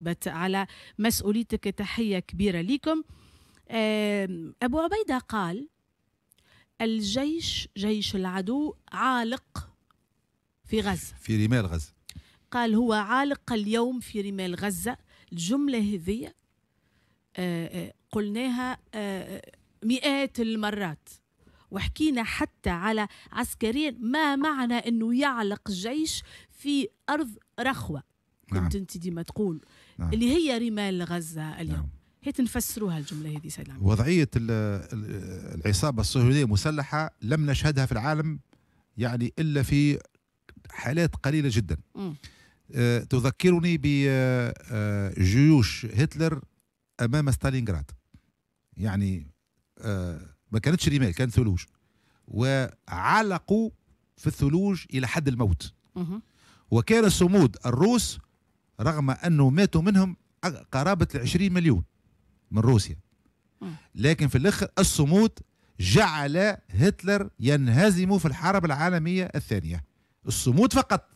بت على مسؤوليتك تحية كبيرة لكم أبو عبيدة قال الجيش جيش العدو عالق في غزة في رمال غزة قال هو عالق اليوم في رمال غزة الجملة هذه آه، آه، قلناها آه، مئات المرات وحكينا حتى على عسكريا ما معنى انه يعلق الجيش في ارض رخوه كنت نعم. انت ديما تقول نعم. اللي هي رمال غزه اليوم نعم. حيت تنفسروها الجمله هذه سيد العميد وضعيه العصابه الصهيونيه المسلحه لم نشهدها في العالم يعني الا في حالات قليله جدا م. آه، تذكرني بجيوش آه، آه، هتلر امام ستالينغراد يعني ما كانتش رمال كان ثلوج وعلقوا في الثلوج الى حد الموت وكان الصمود الروس رغم أنه ماتوا منهم قرابة العشرين مليون من روسيا لكن في الأخر الصمود جعل هتلر ينهزم في الحرب العالمية الثانية الصمود فقط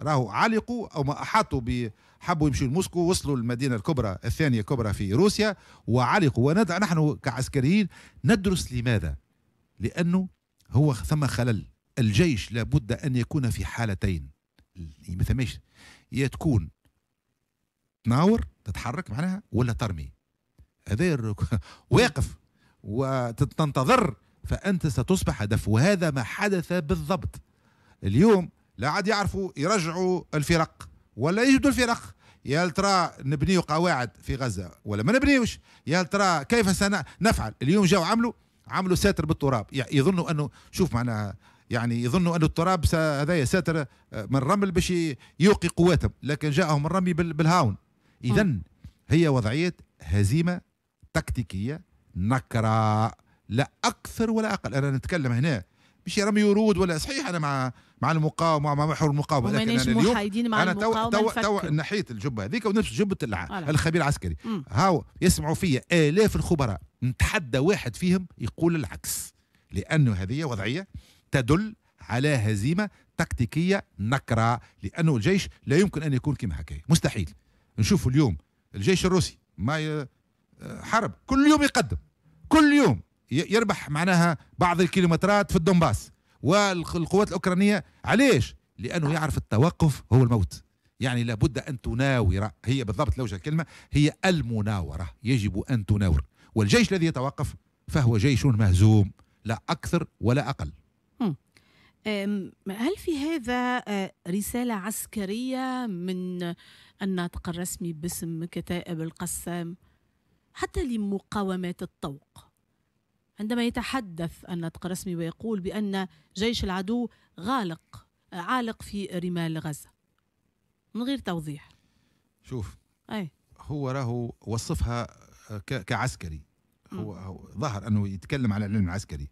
راهو علقوا او ما احاطوا ب حبوا يمشوا لموسكو وصلوا للمدينه الكبرى الثانيه الكبرى في روسيا وعلقوا وندع نحن كعسكريين ندرس لماذا لانه هو ثم خلل الجيش لابد ان يكون في حالتين ما ثماش يا تكون تتناور تتحرك معناها ولا ترمي هذا واقف وتنتظر فأنت ستصبح هدف وهذا ما حدث بالضبط اليوم لا عاد يعرفوا يرجعوا الفرق ولا يجدوا الفرق يا ترى نبنيو قواعد في غزة ولا ما نبنيوش يا ترى كيف سنفعل اليوم جاوا عملوا عملوا ساتر بالتراب يظنوا أنه شوف معناها يعني يظنوا أن التراب هذا ساتر آه، من الرمل باش يوقي قواتهم لكن جاءهم الرمي بالهاون اذا هي وضعيه هزيمه تكتيكيه نكره لا اكثر ولا اقل انا نتكلم هنا مش رمي ورود ولا صحيح انا مع مع المقاومه مع محور المقاومه لكن انا اليوم مع انا تو تو تو نحيت الجبه هذيك ونفس جبه آه، الخبير العسكري هاو يسمعوا فيا الاف الخبراء نتحدى واحد فيهم يقول العكس لانه هذه وضعيه تدل على هزيمه تكتيكيه نكره لانه الجيش لا يمكن ان يكون كما هكا مستحيل نشوفوا اليوم الجيش الروسي ما حرب كل يوم يقدم كل يوم يربح معناها بعض الكيلومترات في الدنباس والقوات الأوكرانية علاش لأنه يعرف التوقف هو الموت يعني لابد أن تناور هي بالضبط لوجه الكلمة هي المناورة يجب أن تناور والجيش الذي يتوقف فهو جيش مهزوم لا أكثر ولا أقل هل في هذا آه، رسالة عسكرية من الناطق الرسمي باسم كتائب القسام حتى لمقاومات الطوق عندما يتحدث الناطق الرسمي ويقول بأن جيش العدو غالق عالق في رمال غزة من غير توضيح شوف أي. هو راهو وصفها آه، كعسكري هو, هو ظهر أنه يتكلم على العلم العسكري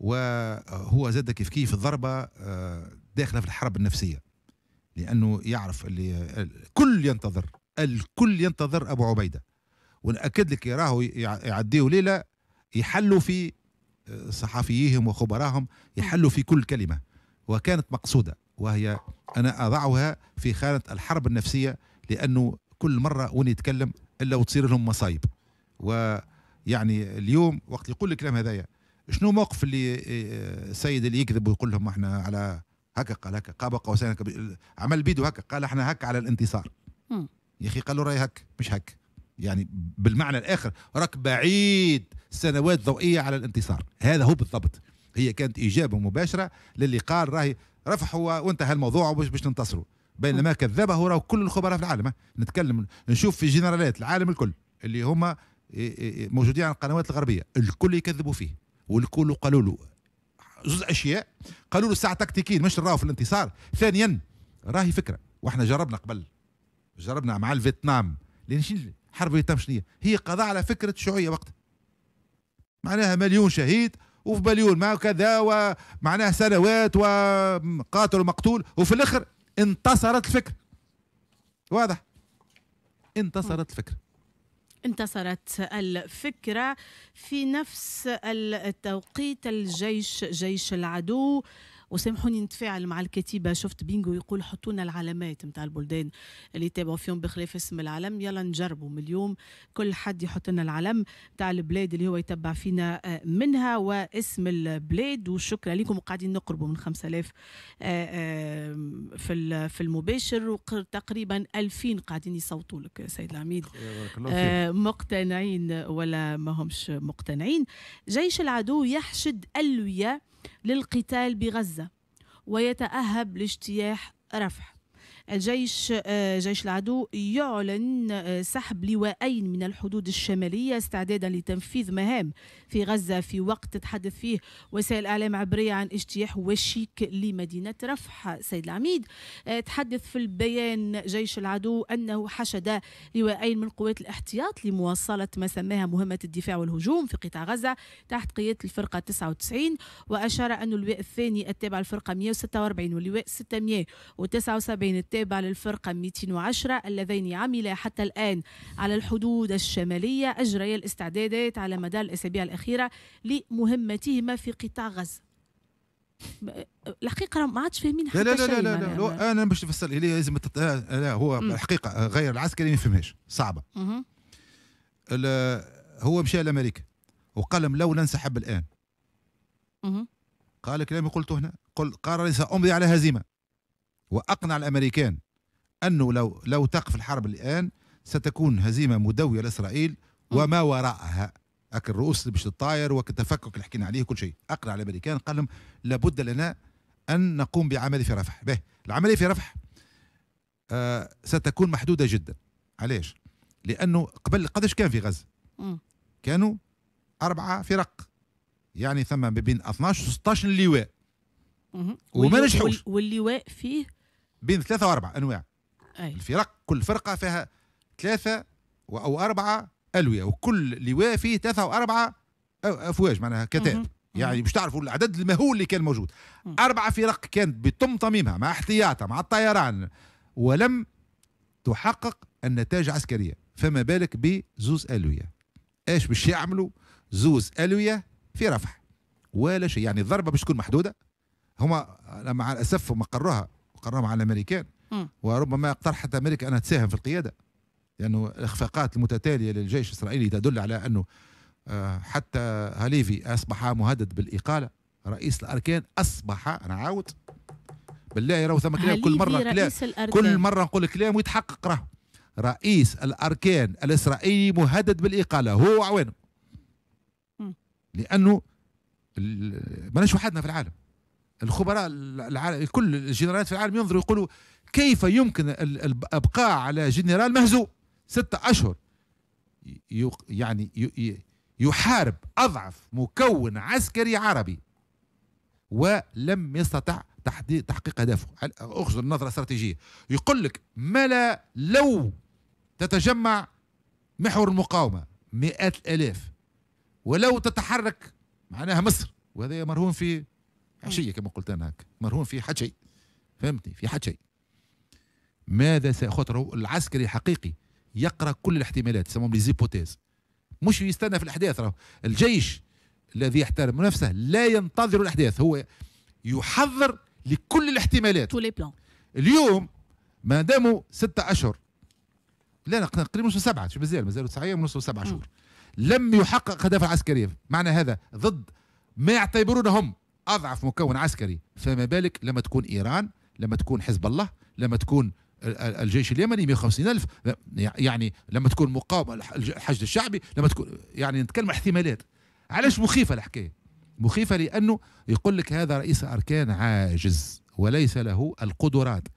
وهو زاد كيف كيف الضربة آه، داخلة في الحرب النفسية لانه يعرف اللي الكل ينتظر الكل ينتظر ابو عبيده وناكد لك راهو يعديوا ليله يحلوا في آه، صحفيهم وخبراهم يحلوا في كل كلمه وكانت مقصوده وهي انا اضعها في خانه الحرب النفسيه لانه كل مره وين يتكلم الا وتصير لهم مصايب ويعني اليوم وقت يقول الكلام هذايا شنو موقف اللي آه، آه، السيد اللي يكذب ويقول لهم احنا على هكا قال هكا قاب قوسين عمل بيدو هكا قال احنا هكا على الانتصار يا اخي قال له راي هكا مش هكا يعني بالمعنى الاخر راك بعيد سنوات ضوئيه على الانتصار هذا هو بالضبط هي كانت اجابه مباشره للي قال راهي رفحوا وانتهى الموضوع وباش باش ننتصروا بينما كذبه راه كل الخبراء في العالم نتكلم نشوف في جنرالات العالم الكل اللي هما موجودين على القنوات الغربيه الكل يكذبوا فيه والكل قالوا له زوز اشياء قالوا له ساعه تكتيكيا مش راهو في الانتصار ثانيا راهي فكره واحنا جربنا قبل جربنا مع الفيتنام لان حرب الفيتنام شنية هي قضاء على فكره الشيوعيه وقتها معناها مليون شهيد وفي مليون ما كذا ومعناها سنوات وقاتل ومقتول وفي الاخر انتصرت الفكره واضح انتصرت الفكره انتصرت الفكرة في نفس التوقيت الجيش جيش العدو وسامحوني نتفاعل مع الكتيبه شفت بينجو يقول حطوا لنا العلامات نتاع البلدان اللي يتابعوا فيهم بخلاف اسم العلم يلا نجربوا من اليوم كل حد يحط لنا العلم نتاع البلاد اللي هو يتبع فينا آه، منها واسم البلاد وشكرا لكم وقاعدين نقربوا من 5000 في في المباشر وتقريبا 2000 قاعدين يصوتوا لك سيد العميد آه، مقتنعين ولا ما همش مقتنعين جيش العدو يحشد الويه للقتال بغزه ويتاهب لاجتياح رفح الجيش آه، جيش العدو يعلن آه، سحب لواءين من الحدود الشمالية استعدادا لتنفيذ مهام في غزة في وقت تتحدث فيه وسائل إعلام عبرية عن اجتياح وشيك لمدينة رفح سيد العميد آه، تحدث في البيان جيش العدو أنه حشد لواءين من قوات الاحتياط لمواصلة ما سماها مهمة الدفاع والهجوم في قطاع غزة تحت قيادة الفرقة 99 وأشار أن اللواء الثاني التابع للفرقة 146 واللواء 679 التابع النواب للفرقة 210 اللذين عملا حتى الآن على الحدود الشمالية أجريا الاستعدادات على مدار الأسابيع الأخيرة لمهمتهما في قطاع غزة الحقيقه ما عادش فاهمين حتى لا لا لا لا, لا, لا, لا انا باش نفسر لي لازم آه، لا هو م. الحقيقه غير العسكري ما يفهمهاش صعبه ال... هو مشى لامريكا وقال لولا انسحب الان قال كلامي قلته هنا قل قال سامضي على هزيمه وأقنع الأمريكان أنه لو لو تقف الحرب الآن ستكون هزيمة مدوية لإسرائيل وما وراءها اكل الرؤوس اللي باش تطاير وكالتفكك اللي حكينا عليه كل شيء أقنع الأمريكان قال لهم لابد لنا أن نقوم بعملية في رفح به العملية في رفح آه ستكون محدودة جدا علاش لأنه قبل قداش كان في غزة كانوا أربعة فرق يعني ثم ما بين 12 و 16 لواء وما نجحوش واللواء فيه بين ثلاثة وأربعة أنواع أي. الفرق كل فرقة فيها ثلاثة أو أربعة ألوية وكل لواء فيه ثلاثة أو أربعة أفواج معناها كتائب يعني باش تعرفوا العدد المهول اللي كان موجود أربعة فرق كانت بتم تصميمها مع احتياطها مع الطيران ولم تحقق النتائج عسكرية فما بالك بزوز ألوية ايش باش يعملوا زوز ألوية في رفح ولا شيء يعني الضربة باش تكون محدودة هما مع الأسف ما قروها قررها مع الامريكان وربما اقترحت امريكا انها تساهم في القياده لانه الاخفاقات المتتاليه للجيش الاسرائيلي تدل على انه آه، حتى هليفي اصبح مهدد بالاقاله رئيس الاركان اصبح انا عاود بالله راهو ثم كلام كل مره كلام كل مره نقول كلام ويتحقق راه رئيس الاركان الاسرائيلي مهدد بالاقاله هو وعوانه لانه ماناش وحدنا في العالم الخبراء العالم كل الجنرالات في العالم ينظروا يقولوا كيف يمكن الابقاء على جنرال مهزوم ستة اشهر يعني يحارب اضعف مكون عسكري عربي ولم يستطع تحقيق اهدافه اخذ نظره استراتيجيه يقول لك ما لا لو تتجمع محور المقاومه مئات الالاف ولو تتحرك معناها مصر وهذا مرهون في عشيه كما قلت انا هكا مرهون في حد شيء فهمتني في حد شيء ماذا سيخطر العسكري الحقيقي يقرا كل الاحتمالات يسموهم ليزيبوتيز مش يستنى في الاحداث راه الجيش الذي يحترم نفسه لا ينتظر الاحداث هو يحضر لكل الاحتمالات اليوم ما داموا ستة اشهر لا تقريبا نصف سبعه شو مازال مازالوا تسعه ايام ونصف سبعه شهور لم يحقق اهداف العسكريه معنى هذا ضد ما يعتبرونه هم اضعف مكون عسكري فما بالك لما تكون ايران لما تكون حزب الله لما تكون الجيش اليمني 150 ألف يعني لما تكون مقاومة الحشد الشعبي لما تكون يعني نتكلم احتمالات علاش مخيفة الحكاية مخيفة لأنه يقول لك هذا رئيس أركان عاجز وليس له القدرات